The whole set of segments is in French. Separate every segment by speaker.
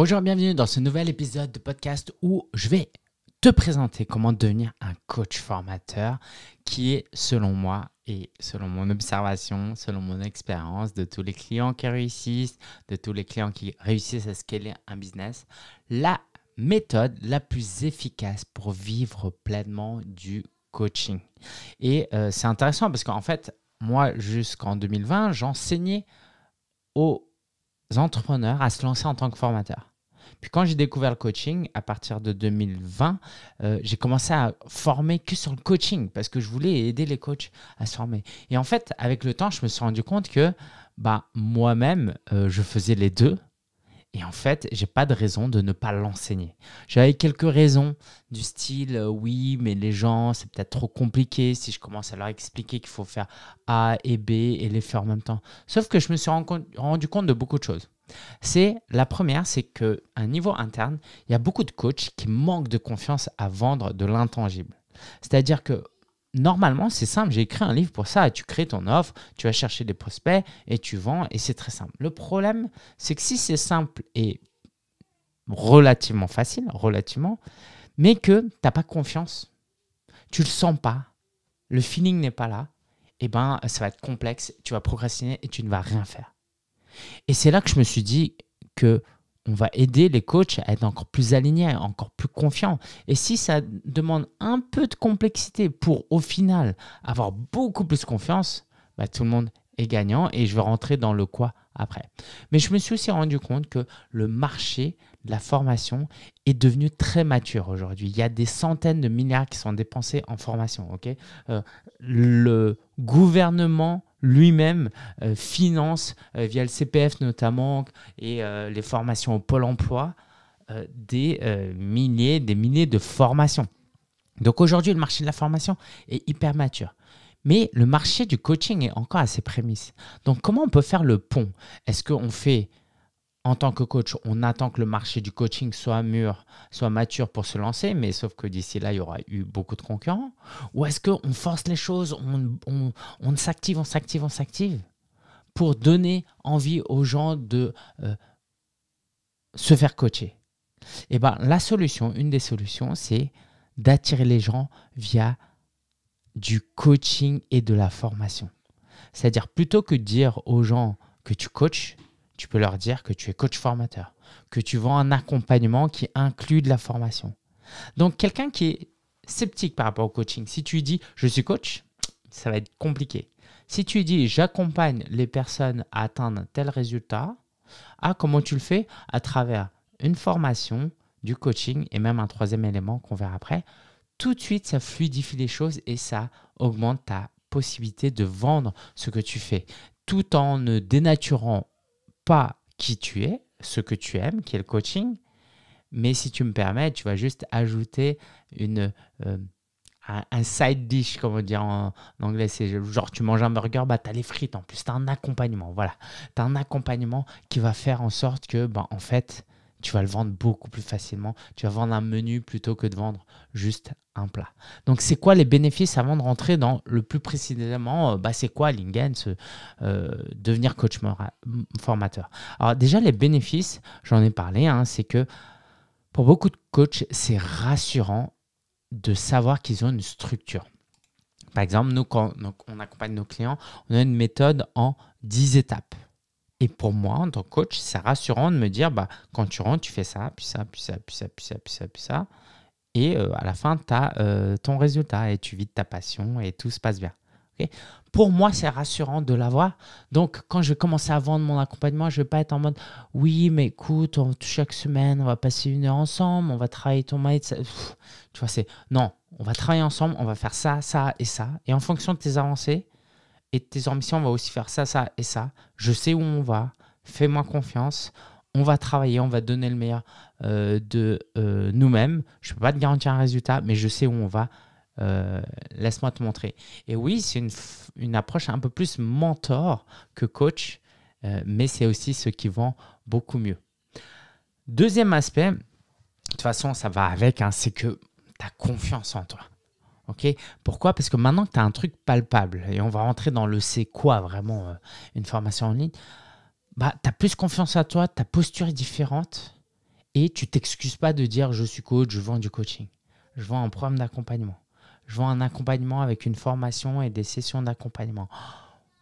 Speaker 1: Bonjour, bienvenue dans ce nouvel épisode de podcast où je vais te présenter comment devenir un coach formateur qui est, selon moi, et selon mon observation, selon mon expérience de tous les clients qui réussissent, de tous les clients qui réussissent à scaler un business, la méthode la plus efficace pour vivre pleinement du coaching. Et euh, c'est intéressant parce qu'en fait, moi, jusqu'en 2020, j'enseignais aux entrepreneurs à se lancer en tant que formateur. Puis quand j'ai découvert le coaching, à partir de 2020, euh, j'ai commencé à former que sur le coaching parce que je voulais aider les coachs à se former. Et en fait, avec le temps, je me suis rendu compte que bah, moi-même, euh, je faisais les deux. Et en fait, j'ai pas de raison de ne pas l'enseigner. J'avais quelques raisons du style euh, oui, mais les gens, c'est peut-être trop compliqué si je commence à leur expliquer qu'il faut faire A et B et les faire en même temps. Sauf que je me suis rendu compte de beaucoup de choses. C'est la première, c'est qu'à un niveau interne, il y a beaucoup de coachs qui manquent de confiance à vendre de l'intangible. C'est-à-dire que normalement, c'est simple, j'ai écrit un livre pour ça, tu crées ton offre, tu vas chercher des prospects et tu vends et c'est très simple. Le problème, c'est que si c'est simple et relativement facile, relativement, mais que tu n'as pas confiance, tu le sens pas, le feeling n'est pas là, et eh ben ça va être complexe, tu vas procrastiner et tu ne vas rien faire. Et c'est là que je me suis dit que on va aider les coachs à être encore plus alignés, encore plus confiants. Et si ça demande un peu de complexité pour au final avoir beaucoup plus confiance, bah, tout le monde est gagnant et je vais rentrer dans le quoi après. Mais je me suis aussi rendu compte que le marché de la formation est devenu très mature aujourd'hui. Il y a des centaines de milliards qui sont dépensés en formation. Euh, le gouvernement lui-même euh, finance, euh, via le CPF notamment, et euh, les formations au Pôle emploi, des milliers, des milliers de formations. Donc aujourd'hui, le marché de la formation est hyper mature. Mais le marché du coaching est encore à ses prémices. Donc comment on peut faire le pont Est-ce qu'on fait en tant que coach, on attend que le marché du coaching soit mûr, soit mature pour se lancer, mais sauf que d'ici là, il y aura eu beaucoup de concurrents Ou est-ce qu'on force les choses, on, s'active, on s'active, on s'active pour donner envie aux gens de euh, se faire coacher Eh bien, la solution, une des solutions, c'est d'attirer les gens via du coaching et de la formation. C'est-à-dire, plutôt que de dire aux gens que tu coaches, tu peux leur dire que tu es coach formateur, que tu vends un accompagnement qui inclut de la formation. Donc quelqu'un qui est sceptique par rapport au coaching, si tu dis je suis coach, ça va être compliqué. Si tu dis j'accompagne les personnes à atteindre tel résultat, ah comment tu le fais À travers une formation, du coaching et même un troisième élément qu'on verra après, tout de suite ça fluidifie les choses et ça augmente ta possibilité de vendre ce que tu fais tout en ne dénaturant pas qui tu es, ce que tu aimes, qui est le coaching, mais si tu me permets, tu vas juste ajouter une, euh, un, side dish, comme on dit en, anglais. C'est genre, tu manges un burger, bah, tu as les frites en plus. Tu as un accompagnement. Voilà. Tu as un accompagnement qui va faire en sorte que, bah, en fait, tu vas le vendre beaucoup plus facilement. Tu vas vendre un menu plutôt que de vendre juste un plat. Donc, c'est quoi les bénéfices avant de rentrer dans le plus précisément euh, bah, C'est quoi Lingen, euh, devenir coach formateur Alors, déjà, les bénéfices, j'en ai parlé, hein, c'est que pour beaucoup de coachs, c'est rassurant de savoir qu'ils ont une structure. Par exemple, nous, quand on accompagne nos clients, on a une méthode en 10 étapes. Et pour moi, en tant que coach, c'est rassurant de me dire, bah, quand tu rentres, tu fais ça, puis ça, puis ça, puis ça, puis ça, puis ça, puis ça. Et euh, à la fin, tu as euh, ton résultat et tu vis de ta passion et tout se passe bien. pour moi, c'est rassurant de l'avoir. Donc, quand je vais commencer à vendre mon accompagnement, je ne vais pas être en mode oui, mais écoute, on, chaque semaine, on va passer une heure ensemble, on va travailler ton mindset. tu vois, c'est non, on va travailler ensemble, on va faire ça, ça et ça. Et en fonction de tes avancées, et tes ambitions, on va aussi faire ça, ça et ça. Je sais où on va, fais-moi confiance. On va travailler, on va donner le meilleur euh, de euh, nous-mêmes. Je ne peux pas te garantir un résultat, mais je sais où on va. Euh, laisse-moi te montrer. Et oui, c'est une, approche un peu plus mentor que coach, mais c'est aussi ce qui vend beaucoup mieux. Deuxième aspect, de toute façon, ça va avec, hein, c'est que tu as confiance en toi. Pourquoi Parce que maintenant que tu as un truc palpable, et on va rentrer dans le c'est quoi vraiment euh, une formation en ligne, bah, tu as plus confiance à toi, ta posture est différente et tu t'excuses pas de dire je suis coach, je vends du coaching, je vends un programme d'accompagnement, je vends un accompagnement avec une formation et des sessions d'accompagnement.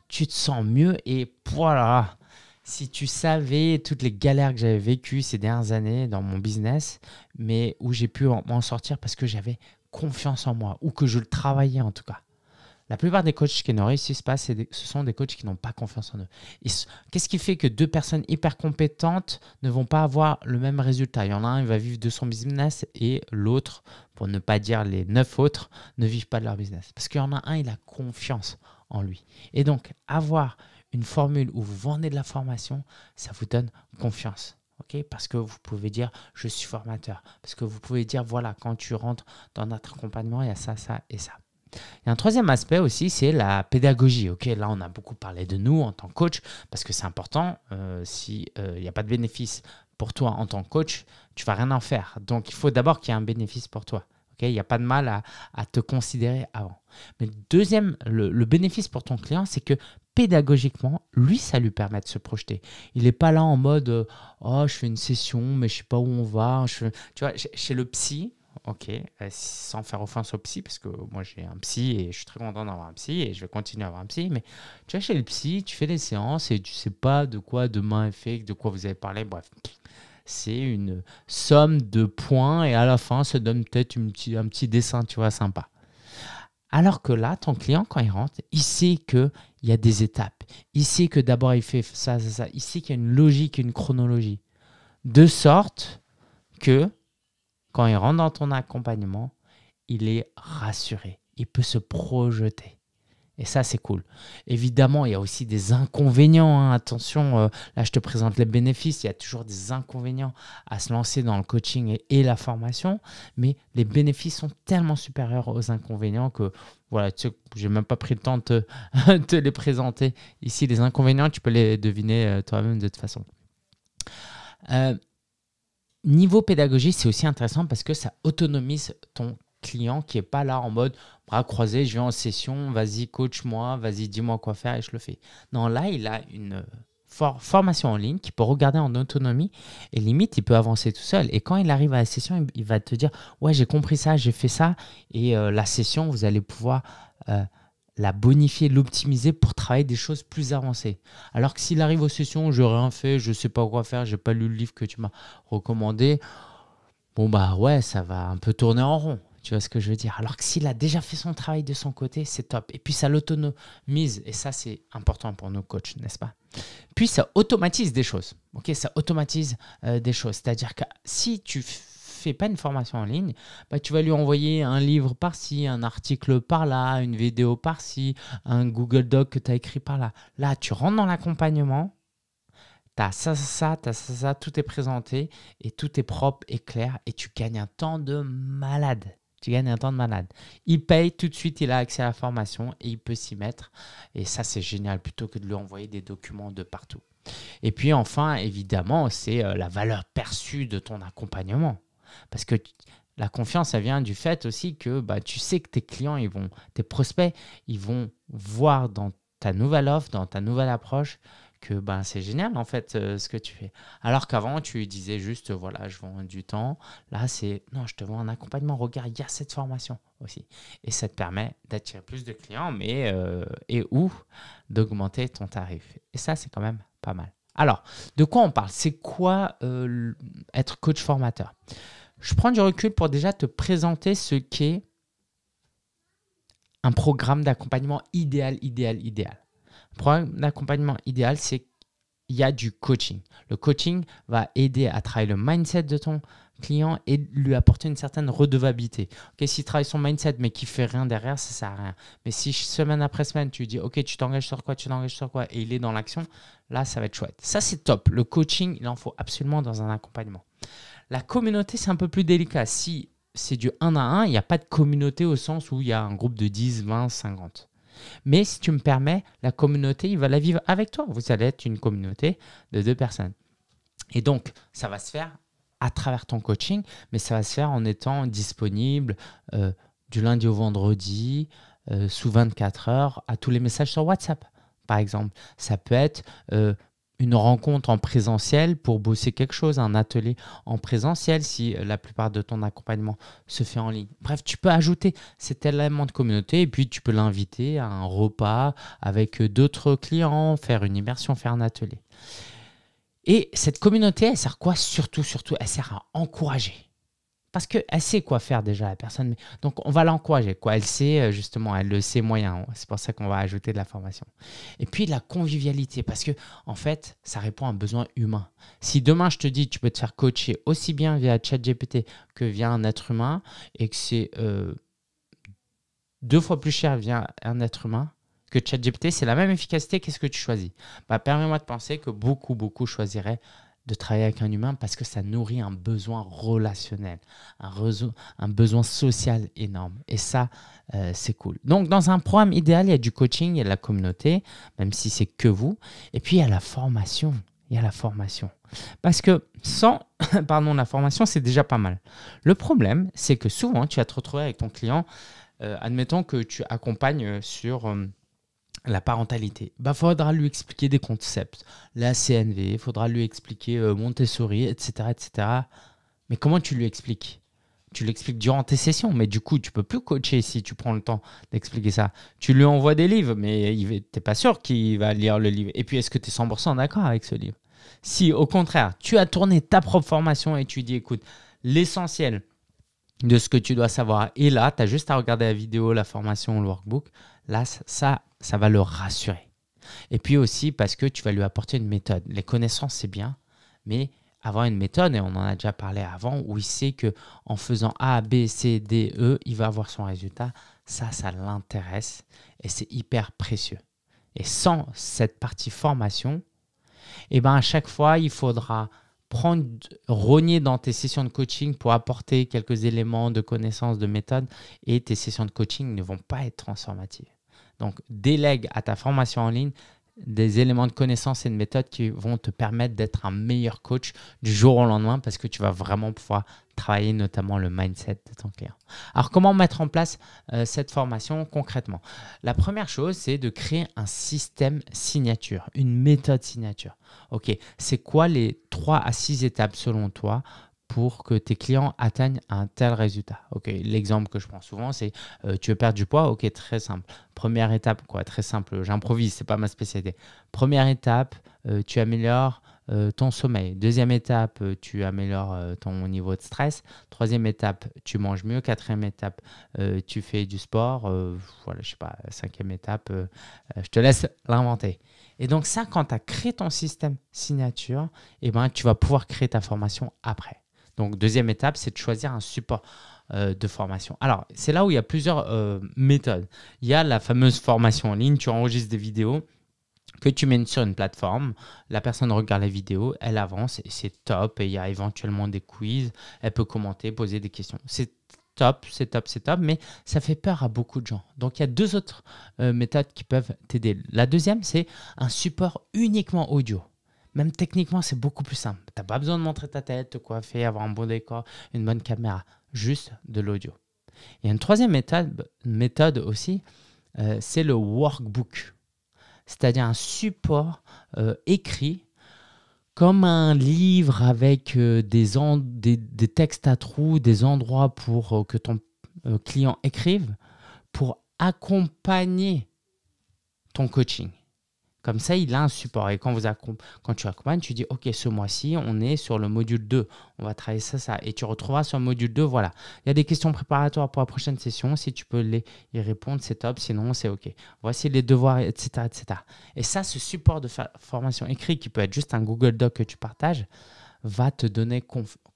Speaker 1: tu te sens mieux et voilà, si tu savais toutes les galères que j'avais vécues ces dernières années dans mon business, mais où j'ai pu m'en sortir parce que j'avais confiance en moi ou que je le travaillais en tout cas. La plupart des coachs qui ne réussissent pas, ce sont des coachs qui n'ont pas confiance en eux. Qu'est-ce qui fait que deux personnes hyper compétentes ne vont pas avoir le même résultat Il y en a un, il va vivre de son business et l'autre, pour ne pas dire les neuf autres, ne vivent pas de leur business. Parce qu'il y en a un, il a confiance en lui. Et donc, avoir une formule où vous vendez de la formation, ça vous donne confiance parce que vous pouvez dire je suis formateur, parce que vous pouvez dire voilà, quand tu rentres dans notre accompagnement, il y a ça, ça et ça. Et un troisième aspect aussi, c'est la pédagogie. Ok, là, on a beaucoup parlé de nous en tant que coach, parce que c'est important. Euh, si S'il euh, n'y a pas de bénéfice pour toi en tant que coach, tu vas rien en faire. Donc, il faut d'abord qu'il y ait un bénéfice pour toi. Il n'y a pas de mal à, te considérer avant. Mais deuxième, le bénéfice pour ton client, c'est que pédagogiquement, lui, ça lui permet de se projeter. Il n'est pas là en mode euh, Oh, je fais une session, mais je sais pas où on va. Tu vois, chez le psy, ok, euh, sans faire offense au psy, parce que moi j'ai un psy et je suis très content d'avoir un psy et je vais continuer à avoir un psy, mais tu vois, chez le psy, tu fais des séances et tu sais pas de quoi demain est fait, de quoi vous avez parlé, bref. C'est une somme de points et à la fin, ça donne peut-être un petit dessin, tu vois, sympa. Alors que là, ton client, quand il rentre, il sait qu'il y a des étapes. Il sait que d'abord, il fait ça, ça, ça. Il sait qu'il y a une logique, une chronologie. De sorte que quand il rentre dans ton accompagnement, il est rassuré. Il peut se projeter. Et ça, c'est cool. Évidemment, il y a aussi des inconvénients. Hein. Attention, euh, là, je te présente les bénéfices. Il y a toujours des inconvénients à se lancer dans le coaching et, la formation. Mais les bénéfices sont tellement supérieurs aux inconvénients que, voilà, tu sais, j'ai même pas pris le temps de te, les présenter. Ici, les inconvénients, tu peux les deviner euh, toi-même de toute façon. Euh, niveau pédagogie, c'est aussi intéressant parce que ça autonomise ton client qui n'est pas là en mode bras croisés, je vais en session, vas-y, coach-moi, vas-y, dis-moi quoi faire et je le fais. Non, là, il a une euh, formation en ligne qui peut regarder en autonomie et limite, il peut avancer tout seul. Et quand il arrive à la session, il va te dire Ouais, j'ai compris ça, j'ai fait ça. Et euh, la session, vous allez pouvoir. Euh, la bonifier, l'optimiser pour travailler des choses plus avancées. Alors que s'il arrive aux sessions, je rien fait, je sais pas quoi faire, j'ai pas lu le livre que tu m'as recommandé, bon bah ouais, ça va un peu tourner en rond. Tu vois ce que je veux dire Alors que s'il a déjà fait son travail de son côté, c'est top. Et puis ça l'autonomise, et ça c'est important pour nos coachs, n'est-ce pas Puis ça automatise des choses. Ok, ça automatise euh, des choses. C'est-à-dire que si tu fais pas une formation en ligne, bah, tu vas lui envoyer un livre par-ci, un article par-là, une vidéo par-ci, un Google Doc que tu as écrit par-là. Là, tu rentres dans l'accompagnement, tu as ça, ça, ça, ça, tout est présenté et tout est propre et clair et tu gagnes un temps de malade. Tu gagnes un temps de malade. Il paye tout de suite, il a accès à la formation et il peut s'y mettre. Et ça, c'est génial, plutôt que de lui envoyer des documents de partout. Et puis enfin, évidemment, c'est euh, la valeur perçue de ton accompagnement. Parce que la confiance, ça vient du fait aussi que bah, tu sais que tes clients, ils vont, tes prospects, ils vont voir dans ta nouvelle offre, dans ta nouvelle approche, que ben, c'est génial en fait euh, ce que tu fais. Alors qu'avant, tu disais juste euh, voilà, je vends du temps. Là, c'est non, je te vends un accompagnement. Regarde, il y a cette formation aussi. Et ça te permet d'attirer plus de clients, mais euh, et ou d'augmenter ton tarif. Et ça, c'est quand même pas mal. Alors, de quoi on parle C'est quoi être coach formateur Je prends du recul pour déjà te présenter ce qu'est un programme d'accompagnement idéal, idéal, idéal programme d'accompagnement idéal, c'est qu'il y a du coaching. Le coaching va aider à travailler le mindset de ton client et lui apporter une certaine redevabilité. Ok, s'il travaille son mindset mais qu'il fait rien derrière, ça sert à rien. Mais si semaine après semaine tu dis ok, tu t'engages sur quoi, tu t'engages sur quoi, et il est dans l'action, là ça va être chouette. Ça c'est top. Le coaching, il en faut absolument dans un accompagnement. La communauté c'est un peu plus délicat. Si c'est du 1 à 1, il n'y a pas de communauté au sens où il y a un groupe de 10, 20, 50. Mais si tu me permets, la communauté, il va la vivre avec toi. Vous allez être une communauté de deux personnes. Et donc, ça va se faire à travers ton coaching, mais ça va se faire en étant disponible euh, du lundi au vendredi, euh, sous 24 heures, à tous les messages sur WhatsApp, par exemple. Ça peut être euh, une rencontre en présentiel pour bosser quelque chose, un atelier en présentiel si euh, la plupart de ton accompagnement se fait en ligne. Bref, tu peux ajouter cet élément de communauté et puis tu peux l'inviter à un repas avec euh, d'autres clients, faire une immersion, faire un atelier. Et cette communauté, elle sert quoi Surtout, surtout, elle sert à encourager parce qu'elle sait quoi faire déjà, la personne. Donc, on va l'encourager. Quoi. Elle sait, euh, justement, elle le sait moyen. C'est pour ça qu'on va ajouter de la formation. Et puis, la convivialité, parce que, en fait, ça répond à un besoin humain. Si demain, je te dis, tu peux te faire coacher aussi bien via ChatGPT que via un être humain, et que c'est euh, deux fois plus cher via un être humain, que ChatGPT, c'est la même efficacité, qu'est-ce que tu choisis bah, Permets-moi de penser que beaucoup, beaucoup choisiraient de travailler avec un humain parce que ça nourrit un besoin relationnel, un, besoin social énorme. Et ça, euh, c'est cool. Donc, dans un programme idéal, il y a du coaching, il y a de la communauté, même si c'est que vous. Et puis, il y a la formation. Il y a la formation. Parce que sans pardon, la formation, c'est déjà pas mal. Le problème, c'est que souvent, tu vas te retrouver avec ton client. Euh, admettons que tu accompagnes sur... Euh, la parentalité, bah faudra lui expliquer des concepts, la CNV, il faudra lui expliquer euh, Montessori, etc., etc. Mais comment tu lui expliques Tu l'expliques durant tes sessions, mais du coup, tu peux plus coacher si tu prends le temps d'expliquer ça. Tu lui envoies des livres, mais tu n'es pas sûr qu'il va lire le livre. Et puis, est-ce que tu es 100% d'accord avec ce livre Si, au contraire, tu as tourné ta propre formation et tu dis, écoute, l'essentiel de ce que tu dois savoir Et là, tu as juste à regarder la vidéo, la formation, le workbook, Là, ça, ça va le rassurer. Et puis aussi parce que tu vas lui apporter une méthode. Les connaissances, c'est bien, mais avoir une méthode, et on en a déjà parlé avant, où il sait que en faisant A, B, C, D, E, il va avoir son résultat, ça, ça l'intéresse et c'est hyper précieux. Et sans cette partie formation, eh ben à chaque fois, il faudra prendre, rogner dans tes sessions de coaching pour apporter quelques éléments de connaissances, de méthode, et tes sessions de coaching ne vont pas être transformatives. Donc, délègue à ta formation en ligne des éléments de connaissances et de méthodes qui vont te permettre d'être un meilleur coach du jour au lendemain parce que tu vas vraiment pouvoir travailler notamment le mindset de ton client. Alors comment mettre en place euh, cette formation concrètement La première chose, c'est de créer un système signature, une méthode signature. Ok, c'est quoi les trois à six étapes selon toi pour que tes clients atteignent un tel résultat. Ok, l'exemple que je prends souvent, c'est euh, tu veux perdre du poids. Ok, très simple. Première étape, quoi, très simple. J'improvise, c'est pas ma spécialité. Première étape, euh, tu améliores euh, ton sommeil. Deuxième étape, tu améliores ton niveau de stress. Troisième étape, tu manges mieux. Quatrième étape, tu fais du sport. voilà, je sais pas. Cinquième étape, je te laisse l'inventer. Et donc ça, quand tu as créé ton système signature, eh ben, tu vas pouvoir créer ta formation après. Donc, deuxième étape, c'est de choisir un support euh, de formation. Alors, c'est là où il y a plusieurs euh, méthodes. Il y a la fameuse formation en ligne, tu enregistres des vidéos que tu mènes sur une plateforme, la personne regarde la vidéo, elle avance et c'est top. Et il y a éventuellement des quiz, elle peut commenter, poser des questions. C'est top, c'est top, c'est top, mais ça fait peur à beaucoup de gens. Donc il y a deux autres euh, méthodes qui peuvent t'aider. La deuxième, c'est un support uniquement audio. Même techniquement, c'est beaucoup plus simple. Tu n'as pas besoin de montrer ta tête, te coiffer, avoir un bon décor, une bonne caméra. Juste de l'audio. Il y a une troisième méthode, aussi, euh, c'est le workbook. C'est-à-dire un support euh, écrit comme un livre avec euh, des, des, textes à trous, des endroits pour que ton client écrive pour accompagner ton coaching. Comme ça, il a un support. Et quand, tu accompagnes, tu dis, OK, ce mois-ci, on est sur le module 2. On va travailler ça, ça. Et tu retrouveras sur le module 2, voilà. Il y a des questions préparatoires pour la prochaine session. Si tu peux les, y répondre, c'est top. Sinon, c'est OK. Voici les devoirs, etc. etc. Et ça, ce support de formation écrit, qui peut être juste un Google Doc que tu partages, va te donner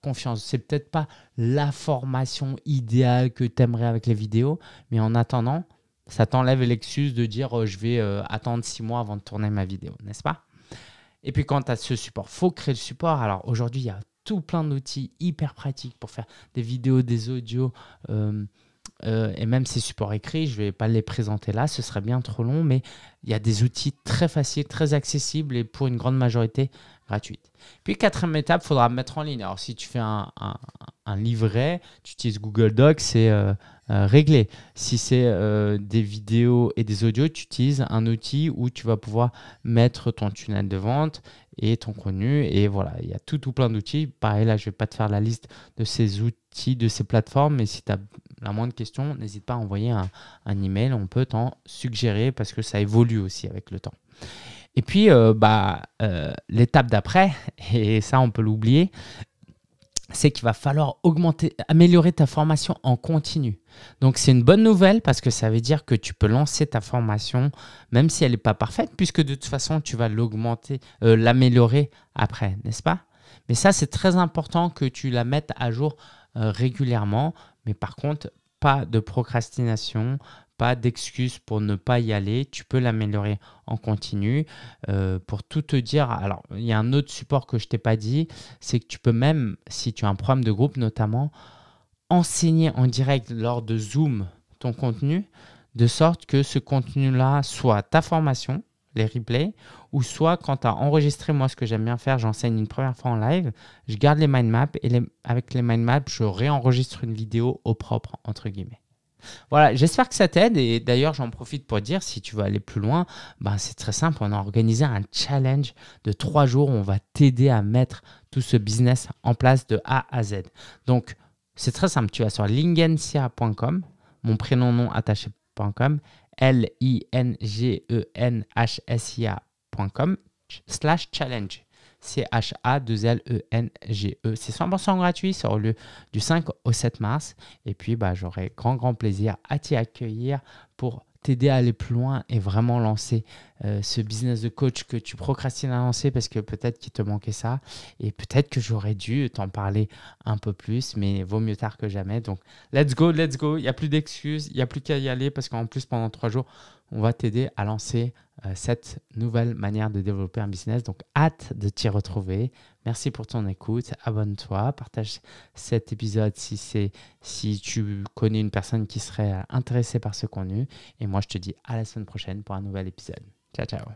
Speaker 1: confiance. C'est peut-être pas la formation idéale que tu aimerais avec les vidéos, mais en attendant, ça t'enlève l'excuse de dire euh, je vais euh, attendre six mois avant de tourner ma vidéo, n'est-ce pas Et puis quant à ce support, faut créer le support. Alors aujourd'hui, il y a tout plein d'outils hyper pratiques pour faire des vidéos, des audios euh, et même ces supports écrits. Je ne vais pas les présenter là, ce serait bien trop long, mais il y a des outils très faciles, très accessibles et pour une grande majorité puis quatrième étape, il faudra mettre en ligne. Alors si tu fais un, livret, tu utilises Google Docs, c'est euh, euh, réglé. Si c'est euh, des vidéos et des audios, tu utilises un outil où tu vas pouvoir mettre ton tunnel de vente et ton contenu. Et voilà, il y a tout, tout plein d'outils. Pareil, là, je ne vais pas te faire la liste de ces outils, de ces plateformes, mais si tu as la moindre question, n'hésite pas à envoyer un, un email. On peut t'en suggérer parce que ça évolue aussi avec le temps. Et puis, euh, bah, euh, l'étape d'après, et ça on peut l'oublier, c'est qu'il va falloir augmenter, améliorer ta formation en continu. Donc c'est une bonne nouvelle parce que ça veut dire que tu peux lancer ta formation même si elle n'est pas parfaite, puisque de toute façon tu vas l'augmenter, euh, l'améliorer après, n'est-ce pas Mais ça c'est très important que tu la mettes à jour régulièrement, mais par contre pas de procrastination, pas d'excuse pour ne pas y aller. Tu peux l'améliorer en continu. Euh, pour tout te dire, alors il y a un autre support que je t'ai pas dit, c'est que tu peux même, si tu as un programme de groupe notamment, enseigner en direct lors de Zoom ton contenu, de sorte que ce contenu-là soit ta formation, les replays, ou soit quand tu as enregistré, moi ce que j'aime bien faire, j'enseigne une première fois en live, je garde les mind maps et avec les mind maps, je réenregistre une vidéo au propre, entre guillemets. Voilà, j'espère que ça t'aide. Et d'ailleurs, j'en profite pour dire, si tu veux aller plus loin, ben, c'est très simple. On a organisé un challenge de trois jours où on va t'aider à mettre tout ce business en place de A à Z. Donc, c'est très simple. Tu vas sur lingensia.com, mon prénom non attaché.com, L-I-N-G-E-N-H-S-I-A.com e slash challenge. C-H-A-2-L-E-N-G-E. E. C'est 100% gratuit, ça lieu du 5 au 7 mars. Et puis, bah, j'aurai grand, grand plaisir à t'y accueillir pour t'aider à aller plus loin et vraiment lancer euh, ce business de coach que tu procrastines à lancer parce que peut-être qu'il te manquait ça et peut-être que j'aurais dû t'en parler un peu plus, mais vaut mieux tard que jamais. Donc, let's go, let's go. Il n'y a plus d'excuses, il n'y a plus qu'à y aller parce qu'en plus, pendant trois jours, on va t'aider à lancer euh, cette nouvelle manière de développer un business. Donc, hâte de t'y retrouver. Merci pour ton écoute. Abonne-toi. Partage cet épisode si, si tu connais une personne qui serait euh, intéressée par ce contenu. Et moi, je te dis à la semaine prochaine pour un nouvel épisode. Ciao, ciao.